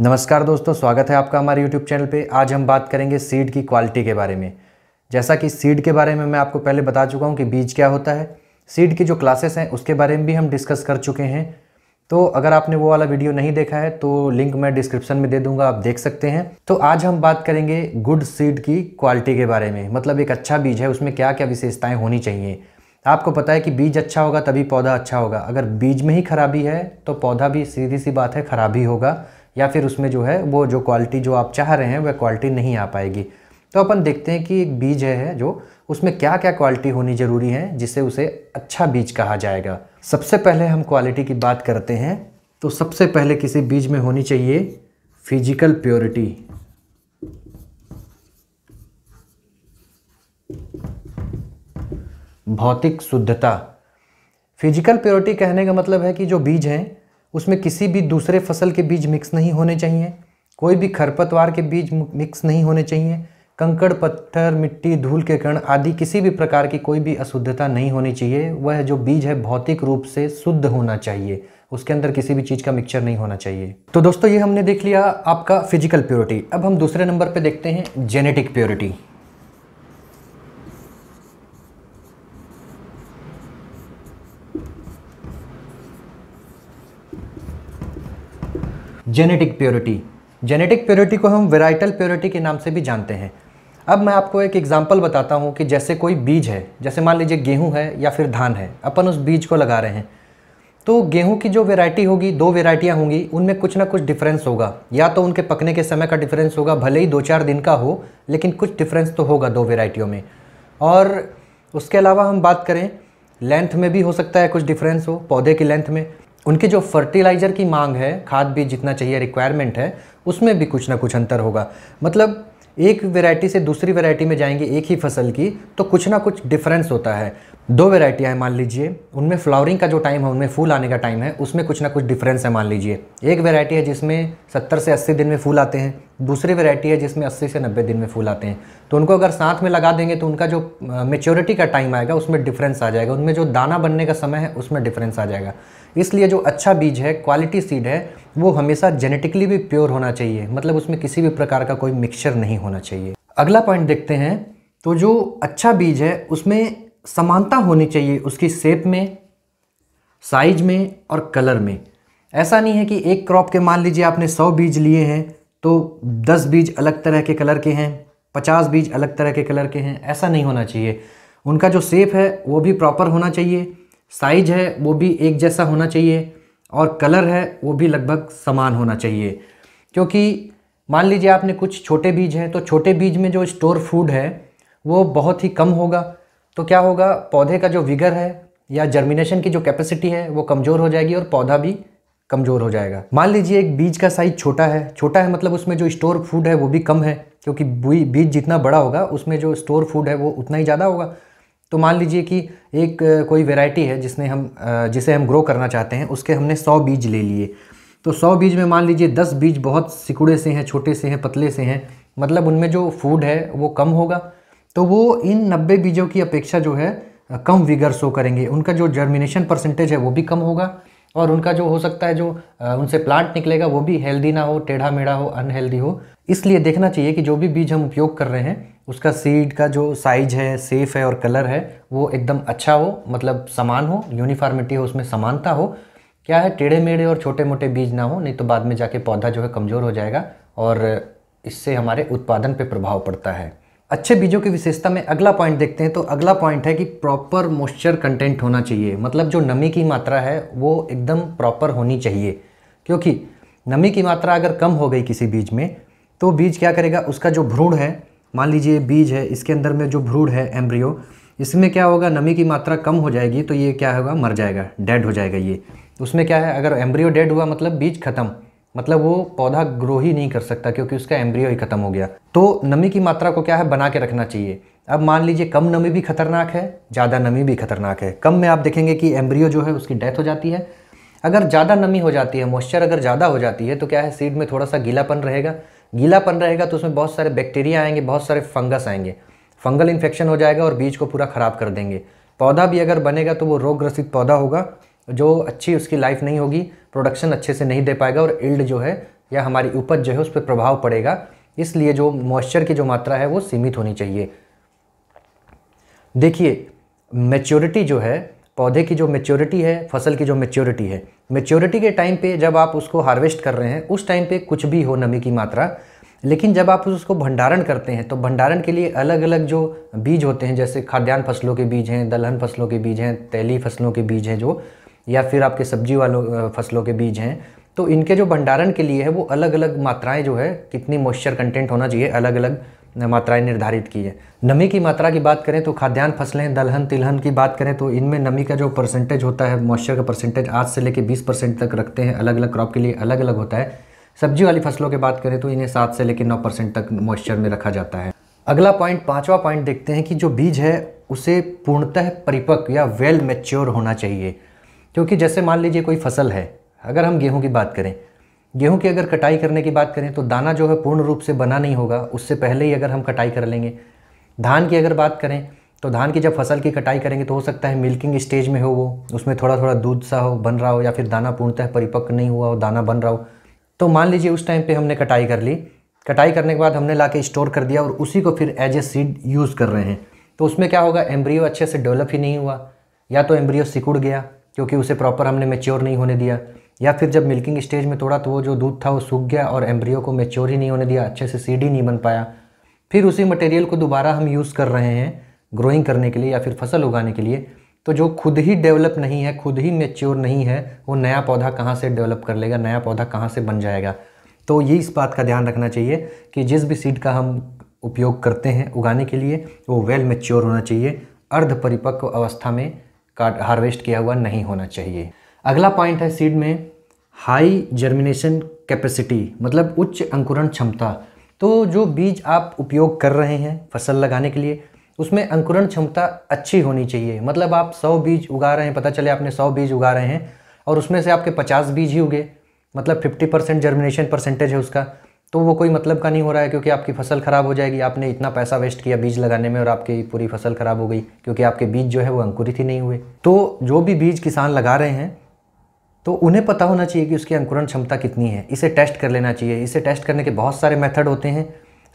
नमस्कार दोस्तों स्वागत है आपका हमारे YouTube चैनल पे आज हम बात करेंगे सीड की क्वालिटी के बारे में जैसा कि सीड के बारे में मैं आपको पहले बता चुका हूँ कि बीज क्या होता है सीड की जो क्लासेस हैं उसके बारे में भी हम डिस्कस कर चुके हैं तो अगर आपने वो वाला वीडियो नहीं देखा है तो लिंक मैं डिस्क्रिप्शन में दे दूंगा आप देख सकते हैं तो आज हम बात करेंगे गुड सीड की क्वालिटी के बारे में मतलब एक अच्छा बीज है उसमें क्या क्या विशेषताएँ होनी चाहिए आपको पता है कि बीज अच्छा होगा तभी पौधा अच्छा होगा अगर बीज में ही खराबी है तो पौधा भी सीधी सी बात है ख़राबी होगा या फिर उसमें जो है वो जो क्वालिटी जो आप चाह रहे हैं वह क्वालिटी नहीं आ पाएगी तो अपन देखते हैं कि एक बीज है जो उसमें क्या क्या क्वालिटी होनी ज़रूरी है जिसे उसे अच्छा बीज कहा जाएगा सबसे पहले हम क्वालिटी की बात करते हैं तो सबसे पहले किसी बीज में होनी चाहिए फिजिकल प्योरिटी भौतिक शुद्धता फिजिकल प्योरिटी कहने का मतलब है कि जो बीज हैं उसमें किसी भी दूसरे फसल के बीज मिक्स नहीं होने चाहिए कोई भी खरपतवार के बीज मिक्स नहीं होने चाहिए कंकड़ पत्थर मिट्टी धूल के कण आदि किसी भी प्रकार की कोई भी अशुद्धता नहीं होनी चाहिए वह जो बीज है भौतिक रूप से शुद्ध होना चाहिए उसके अंदर किसी भी चीज़ का मिक्सचर नहीं होना चाहिए तो दोस्तों ये हमने देख लिया आपका फिजिकल प्योरिटी अब हम दूसरे नंबर पे देखते हैं genetic purity genetic purity genetic purity को हम वेराइटल प्योरिटी के नाम से भी जानते हैं अब मैं आपको एक एग्जाम्पल बताता हूँ कि जैसे कोई बीज है जैसे मान लीजिए गेहूँ है या फिर धान है अपन उस बीज को लगा रहे हैं तो गेहूँ की जो वेराइटी होगी दो वेराइटियाँ होंगी उनमें कुछ ना कुछ डिफरेंस होगा या तो उनके पकने के समय का डिफरेंस होगा भले ही दो चार दिन का हो लेकिन कुछ डिफरेंस तो होगा दो वेराइटियों में और उसके अलावा हम बात करें लेंथ में भी हो सकता है कुछ डिफरेंस हो पौधे की लेंथ में उनकी जो फर्टिलाइज़र की मांग है खाद भी जितना चाहिए रिक्वायरमेंट है उसमें भी कुछ ना कुछ अंतर होगा मतलब एक वैरायटी से दूसरी वैरायटी में जाएंगे एक ही फसल की तो कुछ ना कुछ डिफरेंस होता है दो वेराइटियाँ हैं मान लीजिए उनमें फ्लावरिंग का जो टाइम है उनमें फूल आने का टाइम है उसमें कुछ ना कुछ डिफरेंस है मान लीजिए एक वेराइटी है जिसमें 70 से 80 दिन में फूल आते हैं दूसरी वेराइटी है जिसमें 80 से 90 दिन में फूल आते हैं तो उनको अगर साथ में लगा देंगे तो उनका जो मेच्योरिटी का टाइम आएगा उसमें डिफरेंस आ जाएगा उनमें जो दाना बनने का समय है उसमें डिफरेंस आ जाएगा इसलिए जो अच्छा बीज है क्वालिटी सीड है वो हमेशा जेनेटिकली भी प्योर होना चाहिए मतलब उसमें किसी भी प्रकार का कोई मिक्सचर नहीं होना चाहिए अगला पॉइंट देखते हैं तो जो अच्छा बीज है उसमें समानता होनी चाहिए उसकी सेप में साइज में और कलर में ऐसा नहीं है कि एक क्रॉप के मान लीजिए आपने सौ बीज लिए हैं तो दस बीज अलग तरह के कलर के हैं पचास बीज अलग तरह के कलर के हैं ऐसा नहीं होना चाहिए उनका जो सेप है वो भी प्रॉपर होना चाहिए साइज है वो भी एक जैसा होना चाहिए और कलर है वो भी लगभग समान होना चाहिए क्योंकि मान लीजिए आपने कुछ छोटे बीज हैं तो छोटे बीज में जो स्टोर फूड है वो बहुत ही कम होगा तो क्या होगा पौधे का जो विगर है या जर्मिनेशन की जो कैपेसिटी है वो कमज़ोर हो जाएगी और पौधा भी कमज़ोर हो जाएगा मान लीजिए एक बीज का साइज छोटा है छोटा है मतलब उसमें जो स्टोर फूड है वो भी कम है क्योंकि बीज जितना बड़ा होगा उसमें जो स्टोर फूड है वो उतना ही ज़्यादा होगा तो मान लीजिए कि एक कोई वेराइटी है जिसने हम जिसे हम ग्रो करना चाहते हैं उसके हमने सौ बीज ले लिए तो सौ बीज में मान लीजिए दस बीज बहुत सिकुड़े से हैं छोटे से हैं पतले से हैं मतलब उनमें जो फूड है वो कम होगा तो वो इन नब्बे बीजों की अपेक्षा जो है कम विगर शो करेंगे उनका जो जर्मिनेशन परसेंटेज है वो भी कम होगा और उनका जो हो सकता है जो उनसे प्लांट निकलेगा वो भी हेल्दी ना हो टेढ़ा मेढ़ा हो अनहेल्दी हो इसलिए देखना चाहिए कि जो भी बीज हम उपयोग कर रहे हैं उसका सीड का जो साइज है सेफ है और कलर है वो एकदम अच्छा हो मतलब समान हो यूनिफॉर्मिटी हो उसमें समानता हो क्या है टेढ़े मेढ़े और छोटे मोटे बीज ना हो नहीं तो बाद में जाके पौधा जो है कमज़ोर हो जाएगा और इससे हमारे उत्पादन पर प्रभाव पड़ता है अच्छे बीजों की विशेषता में अगला पॉइंट देखते हैं तो अगला पॉइंट है कि प्रॉपर मॉइस्चर कंटेंट होना चाहिए मतलब जो नमी की मात्रा है वो एकदम प्रॉपर होनी चाहिए क्योंकि नमी की मात्रा अगर कम हो गई किसी बीज में तो बीज क्या करेगा उसका जो भ्रूण है मान लीजिए बीज है इसके अंदर में जो भ्रूण है एम्ब्रियो इसमें क्या होगा नमी की मात्रा कम हो जाएगी तो ये क्या होगा मर जाएगा डेड हो जाएगा ये उसमें क्या है अगर एम्ब्रियो डेड हुआ मतलब बीज खत्म मतलब वो पौधा ग्रो ही नहीं कर सकता क्योंकि उसका एम्ब्रियो ही खत्म हो गया तो नमी की मात्रा को क्या है बना के रखना चाहिए अब मान लीजिए कम नमी भी खतरनाक है ज़्यादा नमी भी खतरनाक है कम में आप देखेंगे कि एम्ब्रियो जो है उसकी डेथ हो जाती है अगर ज़्यादा नमी हो जाती है मॉइस्चर अगर ज़्यादा हो जाती है तो क्या है सीड में थोड़ा सा गीलापन रहेगा गीलापन रहेगा तो उसमें बहुत सारे बैक्टीरिया आएंगे बहुत सारे फंगस आएंगे फंगल इन्फेक्शन हो जाएगा और बीज को पूरा ख़राब कर देंगे पौधा भी अगर बनेगा तो वो रोग ग्रसित पौधा होगा जो अच्छी उसकी लाइफ नहीं होगी प्रोडक्शन अच्छे से नहीं दे पाएगा और इल्ड जो है या हमारी उपज जो है उस पर प्रभाव पड़ेगा इसलिए जो मॉइस्चर की जो मात्रा है वो सीमित होनी चाहिए देखिए मेच्योरिटी जो है पौधे की जो मेच्योरिटी है फसल की जो मेच्योरिटी है मेच्योरिटी के टाइम पे जब आप उसको हार्वेस्ट कर रहे हैं उस टाइम पे कुछ भी हो नमी की मात्रा लेकिन जब आप उसको भंडारण करते हैं तो भंडारण के लिए अलग अलग जो बीज होते हैं जैसे खाद्यान्न फसलों के बीज हैं दलहन फसलों के बीज हैं तैली फसलों के बीज हैं जो या फिर आपके सब्जी वालों फसलों के बीज हैं तो इनके जो भंडारण के लिए है वो अलग अलग मात्राएं जो है कितनी मॉइस्चर कंटेंट होना चाहिए अलग अलग मात्राएं निर्धारित की है नमी की मात्रा की बात करें तो खाद्यान्न फसलें दलहन तिलहन की बात करें तो इनमें नमी का जो परसेंटेज होता है मॉइस्चर का परसेंटेज आज से लेकर बीस परसेंट तक रखते हैं अलग अलग क्रॉप के लिए अलग अलग होता है सब्जी वाली फसलों की बात करें तो इन्हें सात से लेकर नौ परसेंट तक मॉइस्चर में रखा जाता है अगला पॉइंट पाँचवा पॉइंट देखते हैं कि जो बीज है उसे पूर्णतः परिपक्व या वेल मेच्योर होना चाहिए क्योंकि जैसे मान लीजिए कोई फसल है अगर हम गेहूँ की बात करें गेहूँ की अगर कटाई करने की बात करें तो दाना जो है पूर्ण रूप से बना नहीं होगा उससे पहले ही अगर हम कटाई कर लेंगे धान की अगर बात करें तो धान की जब फसल की कटाई करेंगे तो हो सकता है मिल्किंग स्टेज में हो वो उसमें थोड़ा थोड़ा दूध सा हो बन रहा हो या फिर दाना पूर्णतः परिपक्व नहीं हुआ हो दाना बन रहा हो तो मान लीजिए उस टाइम पे हमने कटाई कर ली कटाई करने के बाद हमने ला के स्टोर कर दिया और उसी को फिर एज ए सीड यूज़ कर रहे हैं तो उसमें क्या होगा एम्ब्रियो अच्छे से डेवलप ही नहीं हुआ या तो एम्ब्रियो सिकुड़ गया क्योंकि उसे प्रॉपर हमने मेच्योर नहीं होने दिया या फिर जब मिल्किंग स्टेज में थोड़ा तो वो जो दूध था वो सूख गया और एम्ब्रियो को मेच्योर ही नहीं होने दिया अच्छे से सीड ही नहीं बन पाया फिर उसी मटेरियल को दोबारा हम यूज़ कर रहे हैं ग्रोइंग करने के लिए या फिर फसल उगाने के लिए तो जो खुद ही डेवलप नहीं है खुद ही मेच्योर नहीं है वो नया पौधा कहाँ से डेवलप कर लेगा नया पौधा कहाँ से बन जाएगा तो ये इस बात का ध्यान रखना चाहिए कि जिस भी सीड का हम उपयोग करते हैं उगाने के लिए वो वेल मेच्योर होना चाहिए अर्ध परिपक्व अवस्था में काट हार्वेस्ट किया हुआ नहीं होना चाहिए अगला पॉइंट है सीड में हाई जर्मिनेशन कैपेसिटी मतलब उच्च अंकुरण क्षमता तो जो बीज आप उपयोग कर रहे हैं फसल लगाने के लिए उसमें अंकुरण क्षमता अच्छी होनी चाहिए मतलब आप 100 बीज उगा रहे हैं पता चले आपने 100 बीज उगा रहे हैं और उसमें से आपके 50 बीज ही उगे मतलब 50 परसेंट जर्मिनेशन परसेंटेज है उसका तो वो कोई मतलब का नहीं हो रहा है क्योंकि आपकी फसल ख़राब हो जाएगी आपने इतना पैसा वेस्ट किया बीज लगाने में और आपकी पूरी फसल ख़राब हो गई क्योंकि आपके बीज जो है वो अंकुरित ही नहीं हुए तो जो भी बीज किसान लगा रहे हैं तो उन्हें पता होना चाहिए कि उसकी अंकुरण क्षमता कितनी है इसे टेस्ट कर लेना चाहिए इसे टेस्ट करने के बहुत सारे मेथड होते हैं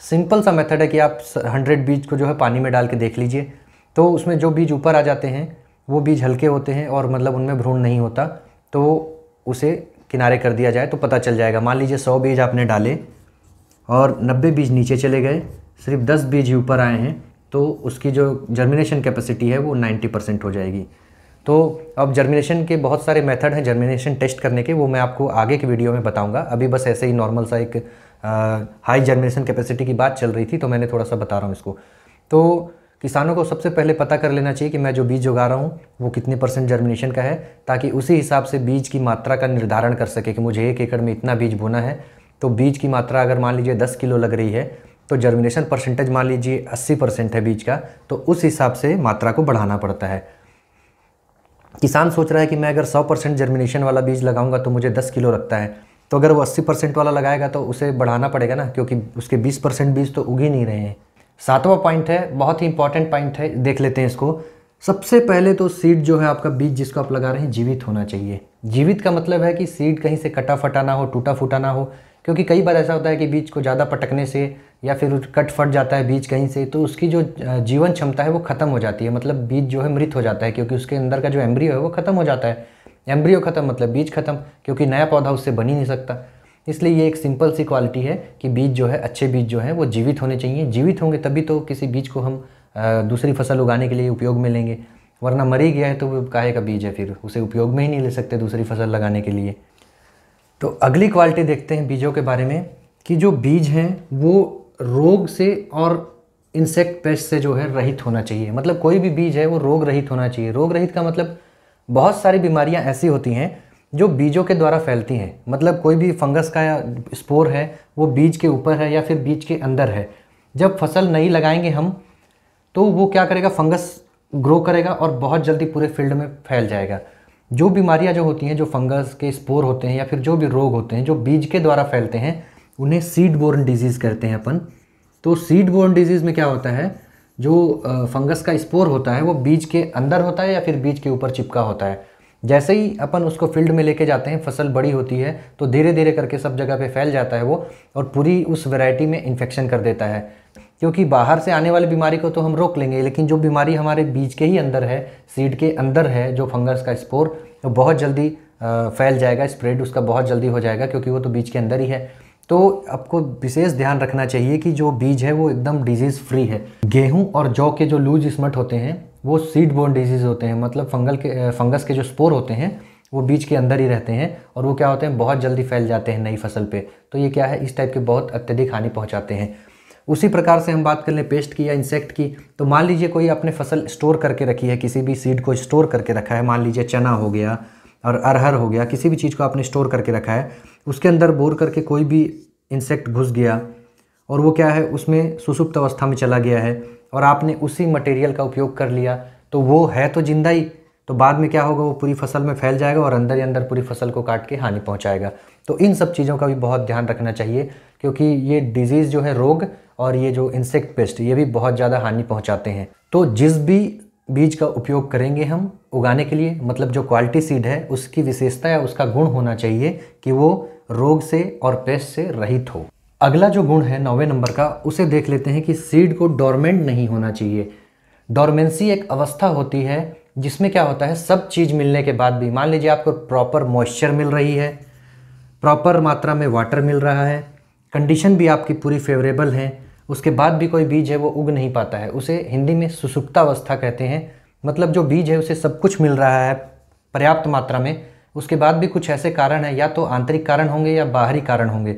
सिंपल सा मेथड है कि आप हंड्रेड बीज को जो है पानी में डाल के देख लीजिए तो उसमें जो बीज ऊपर आ जाते हैं वो बीज हल्के होते हैं और मतलब उनमें भ्रूण नहीं होता तो उसे किनारे कर दिया जाए तो पता चल जाएगा मान लीजिए सौ बीज आपने डाले और 90 बीज नीचे चले गए सिर्फ 10 बीज ऊपर आए हैं तो उसकी जो जर्मिनेशन कैपेसिटी है वो 90 परसेंट हो जाएगी तो अब जर्मिनेशन के बहुत सारे मेथड हैं जर्मिनेशन टेस्ट करने के वो मैं आपको आगे के वीडियो में बताऊंगा अभी बस ऐसे ही नॉर्मल सा एक हाई जर्मिनेशन कैपेसिटी की बात चल रही थी तो मैंने थोड़ा सा बता रहा हूँ इसको तो किसानों को सबसे पहले पता कर लेना चाहिए कि मैं जो बीज उगा रहा हूँ वो कितने परसेंट जर्मिनेशन का है ताकि उसी हिसाब से बीज की मात्रा का निर्धारण कर सके कि मुझे एक एकड़ में इतना बीज बोना है तो बीज की मात्रा अगर मान लीजिए दस किलो लग रही है तो जर्मिनेशन परसेंटेज मान लीजिए अस्सी परसेंट है बीज का तो उस हिसाब से मात्रा को बढ़ाना पड़ता है किसान सोच रहा है कि मैं अगर सौ परसेंट जर्मिनेशन वाला बीज लगाऊंगा तो मुझे दस किलो लगता है तो अगर वो अस्सी परसेंट वाला लगाएगा तो उसे बढ़ाना पड़ेगा ना क्योंकि उसके बीस परसेंट बीज तो उग ही नहीं रहे हैं सातवां पॉइंट है बहुत ही इंपॉर्टेंट पॉइंट है देख लेते हैं इसको सबसे पहले तो सीड जो है आपका बीज जिसको आप लगा रहे हैं जीवित होना चाहिए जीवित का मतलब है कि सीड कहीं से कटा फटा ना हो टूटा फूटा ना हो क्योंकि कई बार ऐसा होता है कि बीज को ज़्यादा पटकने से या फिर कट फट जाता है बीज कहीं से तो उसकी जो जीवन क्षमता है वो ख़त्म हो जाती है मतलब बीज जो है मृत हो जाता है क्योंकि उसके अंदर का जो एम्ब्रियो है वो ख़त्म हो जाता है एम्ब्रियो ख़त्म मतलब बीज ख़त्म क्योंकि नया पौधा उससे बन ही नहीं सकता इसलिए ये एक सिंपल सी क्वालिटी है कि बीज जो है अच्छे बीज जो है वो जीवित होने चाहिए जीवित होंगे तभी तो किसी बीज को हम दूसरी फसल उगाने के लिए उपयोग में लेंगे वरना मरी गया है तो वो काहे का बीज है फिर उसे उपयोग में ही नहीं ले सकते दूसरी फसल लगाने के लिए तो अगली क्वालिटी देखते हैं बीजों के बारे में कि जो बीज हैं वो रोग से और इंसेक्ट पेस्ट से जो है रहित होना चाहिए मतलब कोई भी बीज है वो रोग रहित होना चाहिए रोग रहित का मतलब बहुत सारी बीमारियां ऐसी होती हैं जो बीजों के द्वारा फैलती हैं मतलब कोई भी फंगस का स्पोर है वो बीज के ऊपर है या फिर बीज के अंदर है जब फसल नहीं लगाएंगे हम तो वो क्या करेगा फंगस ग्रो करेगा और बहुत जल्दी पूरे फील्ड में फैल जाएगा जो बीमारियां जो होती हैं जो फंगस के स्पोर होते हैं या फिर जो भी रोग होते हैं जो बीज के द्वारा फैलते हैं उन्हें सीड बोर्न डिजीज़ कहते हैं अपन तो सीड बोर्न डिजीज़ में क्या होता है जो फंगस का स्पोर होता है वो बीज के अंदर होता है या फिर बीज के ऊपर चिपका होता है जैसे ही अपन उसको फील्ड में लेके जाते हैं फसल बड़ी होती है तो धीरे धीरे करके सब जगह पे फैल जाता है वो और पूरी उस वैरायटी में इन्फेक्शन कर देता है क्योंकि बाहर से आने वाली बीमारी को तो हम रोक लेंगे लेकिन जो बीमारी हमारे बीज के ही अंदर है सीड के अंदर है जो फंगस का स्पोर तो बहुत जल्दी फैल जाएगा स्प्रेड उसका बहुत जल्दी हो जाएगा क्योंकि वो तो बीज के अंदर ही है तो आपको विशेष ध्यान रखना चाहिए कि जो बीज है वो एकदम डिजीज़ फ्री है गेहूं और जौ के जो लूज स्मट होते हैं वो सीड बोर्न डिजीज़ होते हैं मतलब फंगल के फंगस के जो स्पोर होते हैं वो बीज के अंदर ही रहते हैं और वो क्या होते हैं बहुत जल्दी फैल जाते हैं नई फसल पे तो ये क्या है इस टाइप के बहुत अत्यधिक हानि पहुंचाते हैं उसी प्रकार से हम बात कर लें पेस्ट की या इंसेक्ट की तो मान लीजिए कोई अपने फसल स्टोर करके रखी है किसी भी सीड को स्टोर करके रखा है मान लीजिए चना हो गया और अरहर हो गया किसी भी चीज़ को आपने स्टोर करके रखा है उसके अंदर बोर करके कोई भी इंसेक्ट घुस गया और वो क्या है उसमें सुसुप्त अवस्था में चला गया है और आपने उसी मटेरियल का उपयोग कर लिया तो वो है तो जिंदा ही तो बाद में क्या होगा वो पूरी फसल में फैल जाएगा और अंदर ही अंदर पूरी फसल को काट के हानि पहुंचाएगा तो इन सब चीज़ों का भी बहुत ध्यान रखना चाहिए क्योंकि ये डिजीज़ जो है रोग और ये जो इंसेक्ट पेस्ट ये भी बहुत ज़्यादा हानि पहुँचाते हैं तो जिस भी बीज का उपयोग करेंगे हम उगाने के लिए मतलब जो क्वालिटी सीड है उसकी विशेषता या उसका गुण होना चाहिए कि वो रोग से और पेस्ट से रहित हो अगला जो गुण है नौवे नंबर का उसे देख लेते हैं कि सीड को डोरमेंट नहीं होना चाहिए डोरमेंसी एक अवस्था होती है जिसमें क्या होता है सब चीज़ मिलने के बाद भी मान लीजिए आपको प्रॉपर मॉइस्चर मिल रही है प्रॉपर मात्रा में वाटर मिल रहा है कंडीशन भी आपकी पूरी फेवरेबल है उसके बाद भी कोई बीज है वो उग नहीं पाता है उसे हिंदी में सुसुप्तावस्था कहते हैं मतलब जो बीज है उसे सब कुछ मिल रहा है पर्याप्त मात्रा में उसके बाद भी कुछ ऐसे कारण हैं या तो आंतरिक कारण होंगे या बाहरी कारण होंगे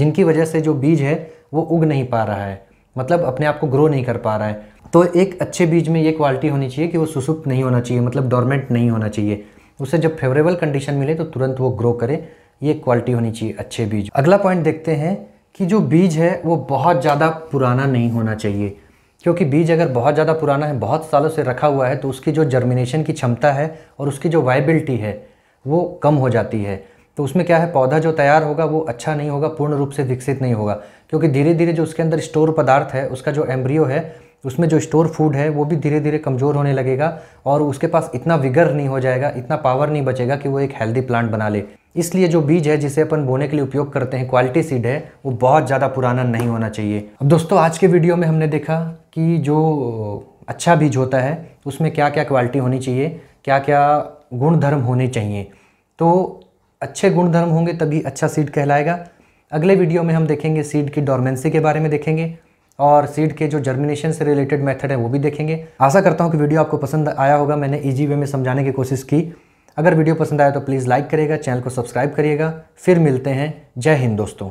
जिनकी वजह से जो बीज है वो उग नहीं पा रहा है मतलब अपने आप को ग्रो नहीं कर पा रहा है तो एक अच्छे बीज में ये क्वालिटी होनी चाहिए कि वो सुसुप्त नहीं होना चाहिए मतलब डोरमेंट नहीं होना चाहिए उसे जब फेवरेबल कंडीशन मिले तो तुरंत वो ग्रो करें ये क्वालिटी होनी चाहिए अच्छे बीज अगला पॉइंट देखते हैं कि जो बीज है वो बहुत ज़्यादा पुराना नहीं होना चाहिए क्योंकि बीज अगर बहुत ज़्यादा पुराना है बहुत सालों से रखा हुआ है तो उसकी जो जर्मिनेशन की क्षमता है और उसकी जो वाइबिलिटी है वो कम हो जाती है तो उसमें क्या है पौधा जो तैयार होगा वो अच्छा नहीं होगा पूर्ण रूप से विकसित नहीं होगा क्योंकि धीरे धीरे जो उसके अंदर स्टोर पदार्थ है उसका जो एम्ब्रियो है उसमें जो स्टोर फूड है वो भी धीरे धीरे कमज़ोर होने लगेगा और उसके पास इतना विगर नहीं हो जाएगा इतना पावर नहीं बचेगा कि वो एक हेल्दी प्लांट बना ले इसलिए जो बीज है जिसे अपन बोने के लिए उपयोग करते हैं क्वालिटी सीड है वो बहुत ज़्यादा पुराना नहीं होना चाहिए अब दोस्तों आज के वीडियो में हमने देखा कि जो अच्छा बीज होता है उसमें क्या क्या क्वालिटी होनी चाहिए क्या क्या गुणधर्म होने चाहिए तो अच्छे गुणधर्म होंगे तभी अच्छा सीड कहलाएगा अगले वीडियो में हम देखेंगे सीड की डॉर्मेंसी के बारे में देखेंगे और सीड के जो जर्मिनेशन से रिलेटेड मेथड है वो भी देखेंगे आशा करता हूँ कि वीडियो आपको पसंद आया होगा मैंने ईजी वे में समझाने की कोशिश की अगर वीडियो पसंद आया तो प्लीज़ लाइक करिएगा चैनल को सब्सक्राइब करिएगा फिर मिलते हैं जय हिंद दोस्तों